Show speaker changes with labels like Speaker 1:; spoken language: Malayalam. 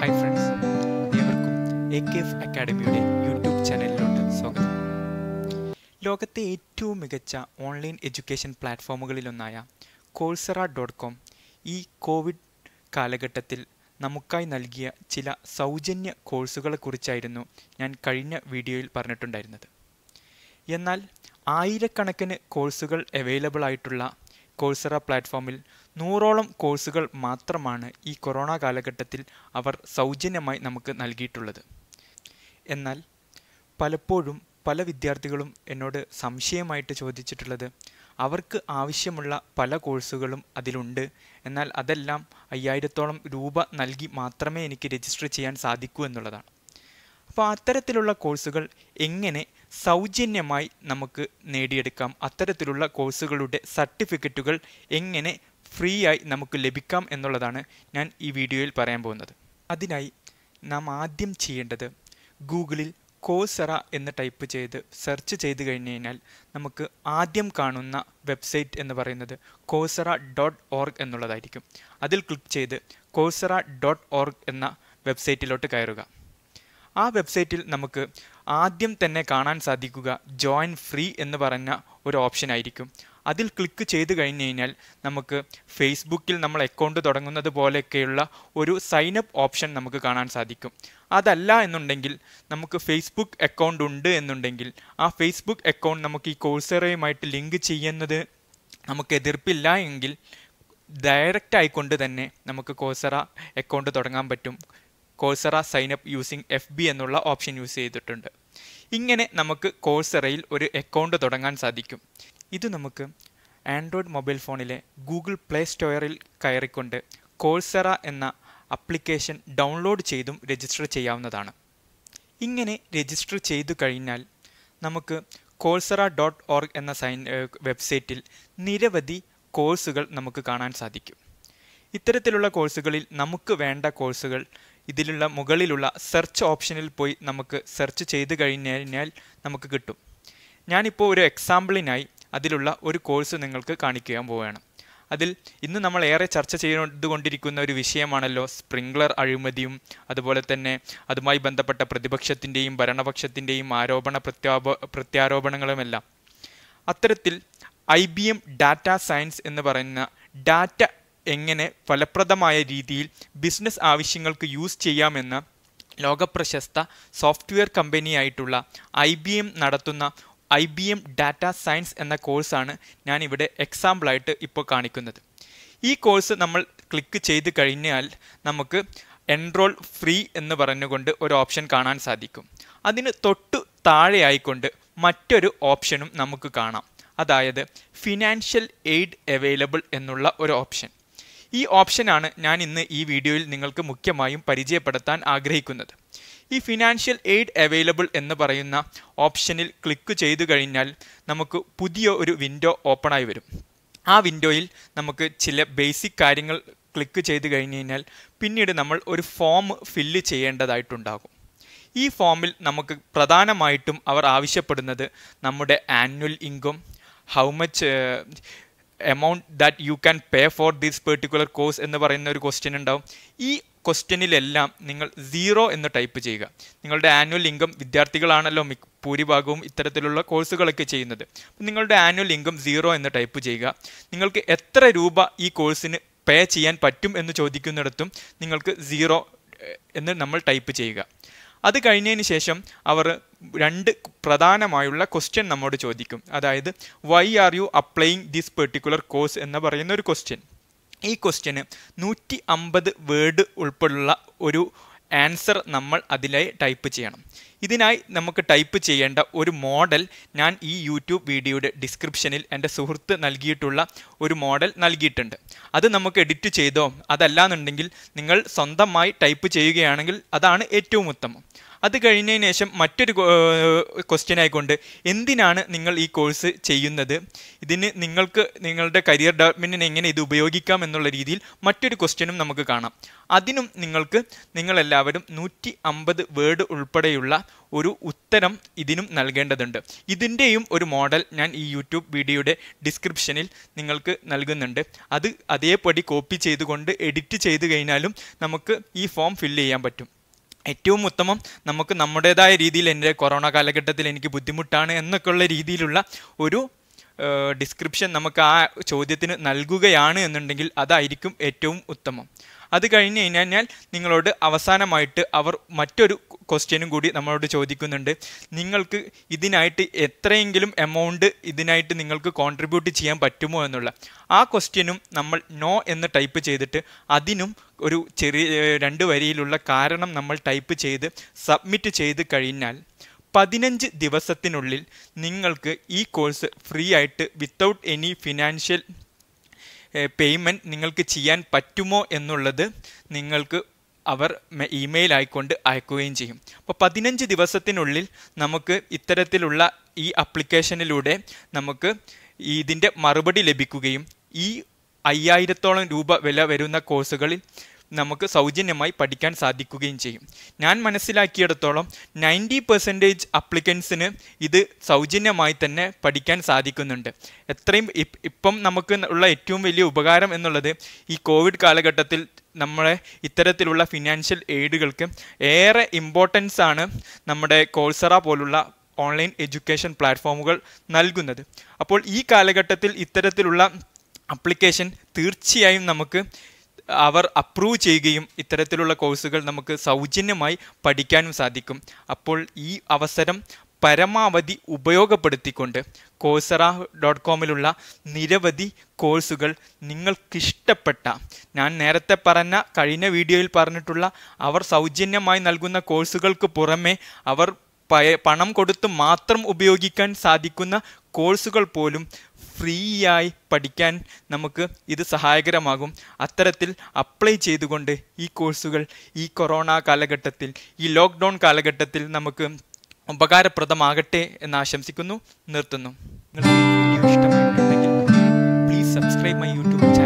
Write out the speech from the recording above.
Speaker 1: ഹായ് ഫ്രണ്ട്സ് ഏവർക്കും എ കെ എഫ് അക്കാഡമിയുടെ യൂട്യൂബ് ചാനലിലോട്ട് സ്വാഗതം ലോകത്തെ ഏറ്റവും മികച്ച ഓൺലൈൻ എഡ്യൂക്കേഷൻ പ്ലാറ്റ്ഫോമുകളിലൊന്നായ കോഴ്സറ ഡോട്ട് കോം ഈ കോവിഡ് കാലഘട്ടത്തിൽ നമുക്കായി നൽകിയ ചില സൗജന്യ കോഴ്സുകളെക്കുറിച്ചായിരുന്നു ഞാൻ കഴിഞ്ഞ വീഡിയോയിൽ പറഞ്ഞിട്ടുണ്ടായിരുന്നത് എന്നാൽ ആയിരക്കണക്കിന് കോഴ്സുകൾ അവൈലബിൾ ആയിട്ടുള്ള കോഴ്സറ പ്ലാറ്റ്ഫോമിൽ നൂറോളം കോഴ്സുകൾ മാത്രമാണ് ഈ കൊറോണ കാലഘട്ടത്തിൽ അവർ സൗജന്യമായി നമുക്ക് നൽകിയിട്ടുള്ളത് എന്നാൽ പലപ്പോഴും പല വിദ്യാർത്ഥികളും എന്നോട് സംശയമായിട്ട് ചോദിച്ചിട്ടുള്ളത് അവർക്ക് ആവശ്യമുള്ള പല കോഴ്സുകളും അതിലുണ്ട് എന്നാൽ അതെല്ലാം അയ്യായിരത്തോളം രൂപ നൽകി മാത്രമേ എനിക്ക് രജിസ്റ്റർ ചെയ്യാൻ സാധിക്കൂ എന്നുള്ളതാണ് അപ്പോൾ അത്തരത്തിലുള്ള കോഴ്സുകൾ എങ്ങനെ സൗജന്യമായി നമുക്ക് നേടിയെടുക്കാം അത്തരത്തിലുള്ള കോഴ്സുകളുടെ സർട്ടിഫിക്കറ്റുകൾ എങ്ങനെ ഫ്രീ ആയി നമുക്ക് ലഭിക്കാം എന്നുള്ളതാണ് ഞാൻ ഈ വീഡിയോയിൽ പറയാൻ പോകുന്നത് അതിനായി നാം ആദ്യം ചെയ്യേണ്ടത് ഗൂഗിളിൽ കോഴ്സറ എന്ന് ടൈപ്പ് ചെയ്ത് സെർച്ച് ചെയ്ത് കഴിഞ്ഞ് കഴിഞ്ഞാൽ നമുക്ക് ആദ്യം കാണുന്ന വെബ്സൈറ്റ് എന്ന് പറയുന്നത് കോസറ ഡോട്ട് ഓർഗ് എന്നുള്ളതായിരിക്കും അതിൽ ക്ലിക്ക് ചെയ്ത് കോസറ ഡോട്ട് ഓർഗ് എന്ന വെബ്സൈറ്റിലോട്ട് കയറുക ആ വെബ്സൈറ്റിൽ നമുക്ക് ആദ്യം തന്നെ കാണാൻ സാധിക്കുക ജോയിൻ ഫ്രീ എന്ന് പറഞ്ഞ ഒരു ഓപ്ഷൻ ആയിരിക്കും അതിൽ ക്ലിക്ക് ചെയ്ത് കഴിഞ്ഞ് കഴിഞ്ഞാൽ നമുക്ക് ഫേസ്ബുക്കിൽ നമ്മൾ അക്കൗണ്ട് തുടങ്ങുന്നത് പോലെയൊക്കെയുള്ള ഒരു സൈൻ അപ്പ് ഓപ്ഷൻ നമുക്ക് കാണാൻ സാധിക്കും അതല്ല എന്നുണ്ടെങ്കിൽ നമുക്ക് ഫേസ്ബുക്ക് അക്കൗണ്ട് ഉണ്ട് എന്നുണ്ടെങ്കിൽ ആ ഫേസ്ബുക്ക് അക്കൗണ്ട് നമുക്ക് ഈ കോഴ്സറയുമായിട്ട് ലിങ്ക് ചെയ്യുന്നത് നമുക്ക് എതിർപ്പില്ല എങ്കിൽ ഡയറക്റ്റ് ആയിക്കൊണ്ട് തന്നെ നമുക്ക് കോഴ്സറ അക്കൗണ്ട് തുടങ്ങാൻ പറ്റും Coursera sign up using F B എന്നുള്ള ഓപ്ഷൻ യൂസ് ചെയ്തിട്ടുണ്ട് ഇങ്ങനെ നമുക്ക് കോഴ്സറയിൽ ഒരു അക്കൗണ്ട് തുടങ്ങാൻ സാധിക്കും ഇത് നമുക്ക് ആൻഡ്രോയിഡ് മൊബൈൽ ഫോണിലെ ഗൂഗിൾ പ്ലേ സ്റ്റോറിൽ കയറിക്കൊണ്ട് കോഴ്സറ എന്ന അപ്ലിക്കേഷൻ ഡൗൺലോഡ് ചെയ്തും രജിസ്റ്റർ ചെയ്യാവുന്നതാണ് ഇങ്ങനെ രജിസ്റ്റർ ചെയ്തു കഴിഞ്ഞാൽ നമുക്ക് കോഴ്സറ ഡോട്ട് ഓർഗ് എന്ന സൈൻ വെബ്സൈറ്റിൽ നിരവധി കോഴ്സുകൾ നമുക്ക് കാണാൻ സാധിക്കും ഇത്തരത്തിലുള്ള കോഴ്സുകളിൽ നമുക്ക് വേണ്ട കോഴ്സുകൾ ഇതിലുള്ള മുകളിലുള്ള സെർച്ച് ഓപ്ഷനിൽ പോയി നമുക്ക് സെർച്ച് ചെയ്ത് കഴിഞ്ഞാൽ നമുക്ക് കിട്ടും ഞാനിപ്പോൾ ഒരു എക്സാമ്പിളിനായി അതിലുള്ള ഒരു കോഴ്സ് നിങ്ങൾക്ക് കാണിക്കാൻ പോവുകയാണ് അതിൽ ഇന്ന് നമ്മൾ ഏറെ ചർച്ച ചെയ്തുകൊണ്ടിരിക്കുന്ന ഒരു വിഷയമാണല്ലോ സ്പ്രിംഗ്ലർ അഴിമതിയും അതുപോലെ തന്നെ അതുമായി ബന്ധപ്പെട്ട പ്രതിപക്ഷത്തിൻ്റെയും ഭരണപക്ഷത്തിൻ്റെയും ആരോപണ പ്രത്യാപ പ്രത്യാരോപണങ്ങളുമെല്ലാം അത്തരത്തിൽ I B M data science എന്ന് പറയുന്ന ഡാറ്റ എങ്ങനെ ഫലപ്രദമായ രീതിയിൽ ബിസിനസ് ആവശ്യങ്ങൾക്ക് യൂസ് ചെയ്യാമെന്ന ലോകപ്രശസ്ത സോഫ്റ്റ്വെയർ കമ്പനിയായിട്ടുള്ള ഐ ബി എം നടത്തുന്ന I B M data science എന്ന കോഴ്സാണ് ഞാനിവിടെ എക്സാമ്പിളായിട്ട് ഇപ്പോൾ കാണിക്കുന്നത് ഈ കോഴ്സ് നമ്മൾ ക്ലിക്ക് ചെയ്ത് കഴിഞ്ഞാൽ നമുക്ക് എൻറോൾ ഫ്രീ എന്ന് പറഞ്ഞുകൊണ്ട് ഒരു ഓപ്ഷൻ കാണാൻ സാധിക്കും അതിന് തൊട്ട് താഴെയായിക്കൊണ്ട് മറ്റൊരു ഓപ്ഷനും നമുക്ക് കാണാം അതായത് ഫിനാൻഷ്യൽ എയ്ഡ് അവൈലബിൾ എന്നുള്ള ഒരു ഓപ്ഷൻ ഈ ഓപ്ഷനാണ് ഞാൻ ഇന്ന് ഈ വീഡിയോയിൽ നിങ്ങൾക്ക് മുഖ്യമായും പരിചയപ്പെടുത്താൻ ആഗ്രഹിക്കുന്നത് ഈ ഫിനാൻഷ്യൽ എയ്ഡ് അവൈലബിൾ എന്ന് പറയുന്ന ഓപ്ഷനിൽ ക്ലിക്ക് ചെയ്തു കഴിഞ്ഞാൽ നമുക്ക് പുതിയ ഒരു വിൻഡോ ഓപ്പണായി വരും ആ വിൻഡോയിൽ നമുക്ക് ചില ബേസിക് കാര്യങ്ങൾ ക്ലിക്ക് ചെയ്ത് കഴിഞ്ഞ് കഴിഞ്ഞാൽ പിന്നീട് നമ്മൾ ഒരു ഫോം ഫില്ല് ചെയ്യേണ്ടതായിട്ടുണ്ടാകും ഈ ഫോമിൽ നമുക്ക് പ്രധാനമായിട്ടും അവർ ആവശ്യപ്പെടുന്നത് നമ്മുടെ annual income how much amount that you can pay for this particular course എന്ന് പറയുന്ന ഒരു ക്വസ്റ്റ്യൻ ഉണ്ടാവും ഈ ക്വസ്റ്റ്യനിലെല്ലാം നിങ്ങൾ സീറോ എന്ന് ടൈപ്പ് ചെയ്യുക നിങ്ങളുടെ ആനുവൽ ഇൻകം വിദ്യാർത്ഥികളാണല്ലോ മിക് ഭൂരിഭാഗവും ഇത്തരത്തിലുള്ള കോഴ്സുകളൊക്കെ ചെയ്യുന്നത് നിങ്ങളുടെ ആനുവൽ ഇൻകം സീറോ എന്ന് ടൈപ്പ് ചെയ്യുക നിങ്ങൾക്ക് എത്ര രൂപ ഈ കോഴ്സിന് പേ ചെയ്യാൻ പറ്റും എന്ന് ചോദിക്കുന്നിടത്തും നിങ്ങൾക്ക് സീറോ എന്ന് നമ്മൾ ടൈപ്പ് ചെയ്യുക അത് കഴിഞ്ഞതിന് ശേഷം അവർ രണ്ട് പ്രധാനമായുള്ള ക്വസ്റ്റ്യൻ നമ്മോട് ചോദിക്കും അതായത് why are you applying this particular course എന്ന് പറയുന്ന ഒരു ക്വസ്റ്റ്യൻ ഈ ക്വസ്റ്റ്യന് നൂറ്റി അമ്പത് വേർഡ് ഉൾപ്പെടെയുള്ള ഒരു ആൻസർ നമ്മൾ അതിലായി ടൈപ്പ് ചെയ്യണം ഇതിനായി നമുക്ക് ടൈപ്പ് ചെയ്യേണ്ട ഒരു മോഡൽ ഞാൻ ഈ യൂട്യൂബ് വീഡിയോയുടെ ഡിസ്ക്രിപ്ഷനിൽ എൻ്റെ സുഹൃത്ത് നൽകിയിട്ടുള്ള ഒരു മോഡൽ നൽകിയിട്ടുണ്ട് അത് നമുക്ക് എഡിറ്റ് ചെയ്തോ അതല്ലാന്നുണ്ടെങ്കിൽ നിങ്ങൾ സ്വന്തമായി ടൈപ്പ് ചെയ്യുകയാണെങ്കിൽ അതാണ് ഏറ്റവും ഉത്തമം അത് കഴിഞ്ഞതിന് ശേഷം മറ്റൊരു ക്വസ്റ്റ്യൻ ആയിക്കൊണ്ട് എന്തിനാണ് നിങ്ങൾ ഈ കോഴ്സ് ചെയ്യുന്നത് ഇതിന് നിങ്ങൾക്ക് നിങ്ങളുടെ കരിയർ ഡെവലപ്മെൻറ്റിന് എങ്ങനെ ഇത് ഉപയോഗിക്കാം എന്നുള്ള രീതിയിൽ മറ്റൊരു ക്വസ്റ്റ്യനും നമുക്ക് കാണാം അതിനും നിങ്ങൾക്ക് നിങ്ങളെല്ലാവരും നൂറ്റി അമ്പത് വേർഡ് ഉൾപ്പെടെയുള്ള ഒരു ഉത്തരം ഇതിനും നൽകേണ്ടതുണ്ട് ഇതിൻ്റെയും ഒരു മോഡൽ ഞാൻ ഈ യൂട്യൂബ് വീഡിയോയുടെ ഡിസ്ക്രിപ്ഷനിൽ നിങ്ങൾക്ക് നൽകുന്നുണ്ട് അത് അതേപടി കോപ്പി ചെയ്തുകൊണ്ട് എഡിറ്റ് ചെയ്ത് കഴിഞ്ഞാലും നമുക്ക് ഈ ഫോം ഫില്ല് ചെയ്യാൻ പറ്റും ഏറ്റവും ഉത്തമം നമുക്ക് നമ്മുടേതായ രീതിയിൽ എൻ്റെ കൊറോണ കാലഘട്ടത്തിൽ എനിക്ക് ബുദ്ധിമുട്ടാണ് എന്നൊക്കെയുള്ള രീതിയിലുള്ള ഒരു ഡിസ്ക്രിപ്ഷൻ നമുക്ക് ആ ചോദ്യത്തിന് നൽകുകയാണ് എന്നുണ്ടെങ്കിൽ അതായിരിക്കും ഏറ്റവും ഉത്തമം അത് കഴിഞ്ഞ് കഴിഞ്ഞാൽ നിങ്ങളോട് അവസാനമായിട്ട് അവർ മറ്റൊരു ക്വസ്റ്റ്യനും കൂടി നമ്മളോട് ചോദിക്കുന്നുണ്ട് നിങ്ങൾക്ക് ഇതിനായിട്ട് എത്രയെങ്കിലും എമൗണ്ട് ഇതിനായിട്ട് നിങ്ങൾക്ക് കോൺട്രിബ്യൂട്ട് ചെയ്യാൻ പറ്റുമോ എന്നുള്ള ആ ക്വസ്റ്റ്യനും നമ്മൾ നോ എന്ന് ടൈപ്പ് ചെയ്തിട്ട് അതിനും ഒരു ചെറിയ രണ്ട് വരിയിലുള്ള കാരണം നമ്മൾ ടൈപ്പ് ചെയ്ത് സബ്മിറ്റ് ചെയ്ത് കഴിഞ്ഞാൽ പതിനഞ്ച് ദിവസത്തിനുള്ളിൽ നിങ്ങൾക്ക് ഈ കോഴ്സ് ഫ്രീ ആയിട്ട് വിത്തൗട്ട് എനി ഫിനാൻഷ്യൽ പേയ്മെൻറ്റ് നിങ്ങൾക്ക് ചെയ്യാൻ പറ്റുമോ എന്നുള്ളത് നിങ്ങൾക്ക് അവർ ഇമെയിൽ ആയിക്കൊണ്ട് അയക്കുകയും ചെയ്യും അപ്പോൾ പതിനഞ്ച് ദിവസത്തിനുള്ളിൽ നമുക്ക് ഇത്തരത്തിലുള്ള ഈ അപ്ലിക്കേഷനിലൂടെ നമുക്ക് ഇതിൻ്റെ മറുപടി ലഭിക്കുകയും ഈ അയ്യായിരത്തോളം രൂപ വില വരുന്ന കോഴ്സുകളിൽ നമുക്ക് സൗജന്യമായി പഠിക്കാൻ സാധിക്കുകയും ചെയ്യും ഞാൻ മനസ്സിലാക്കിയിടത്തോളം നയൻറ്റി പെർസെൻറ്റേജ് അപ്ലിക്കൻസിന് ഇത് സൗജന്യമായി തന്നെ പഠിക്കാൻ സാധിക്കുന്നുണ്ട് എത്രയും ഇപ്പം നമുക്ക് ഉള്ള ഏറ്റവും വലിയ ഉപകാരം എന്നുള്ളത് ഈ കോവിഡ് കാലഘട്ടത്തിൽ നമ്മളെ ഇത്തരത്തിലുള്ള ഫിനാൻഷ്യൽ എയ്ഡുകൾക്ക് ഏറെ ഇമ്പോർട്ടൻസ് ആണ് നമ്മുടെ കോഴ്സറ പോലുള്ള ഓൺലൈൻ എഡ്യൂക്കേഷൻ പ്ലാറ്റ്ഫോമുകൾ നൽകുന്നത് അപ്പോൾ ഈ കാലഘട്ടത്തിൽ ഇത്തരത്തിലുള്ള അപ്ലിക്കേഷൻ തീർച്ചയായും നമുക്ക് അവർ അപ്രൂവ് ചെയ്യുകയും ഇത്തരത്തിലുള്ള കോഴ്സുകൾ നമുക്ക് സൗജന്യമായി പഠിക്കാനും സാധിക്കും അപ്പോൾ ഈ അവസരം പരമാവധി ഉപയോഗപ്പെടുത്തിക്കൊണ്ട് കോഴ്സറ ഡോട്ട് കോമിലുള്ള നിരവധി കോഴ്സുകൾ നിങ്ങൾക്കിഷ്ടപ്പെട്ട ഞാൻ നേരത്തെ പറഞ്ഞ കഴിഞ്ഞ വീഡിയോയിൽ പറഞ്ഞിട്ടുള്ള അവർ സൗജന്യമായി നൽകുന്ന കോഴ്സുകൾക്ക് പുറമെ അവർ പണം കൊടുത്ത് മാത്രം ഉപയോഗിക്കാൻ സാധിക്കുന്ന കോഴ്സുകൾ പോലും ഫ്രീയായി പഠിക്കാൻ നമുക്ക് ഇത് സഹായകരമാകും അത്തരത്തിൽ അപ്ലൈ ചെയ്തുകൊണ്ട് ഈ കോഴ്സുകൾ ഈ കൊറോണ കാലഘട്ടത്തിൽ ഈ ലോക്ക്ഡൗൺ കാലഘട്ടത്തിൽ നമുക്ക് ഉപകാരപ്രദമാകട്ടെ എന്ന് ആശംസിക്കുന്നു നിർത്തുന്നു നിങ്ങൾക്ക് പ്ലീസ് സബ്സ്ക്രൈബ് മൈ യൂട്യൂബ്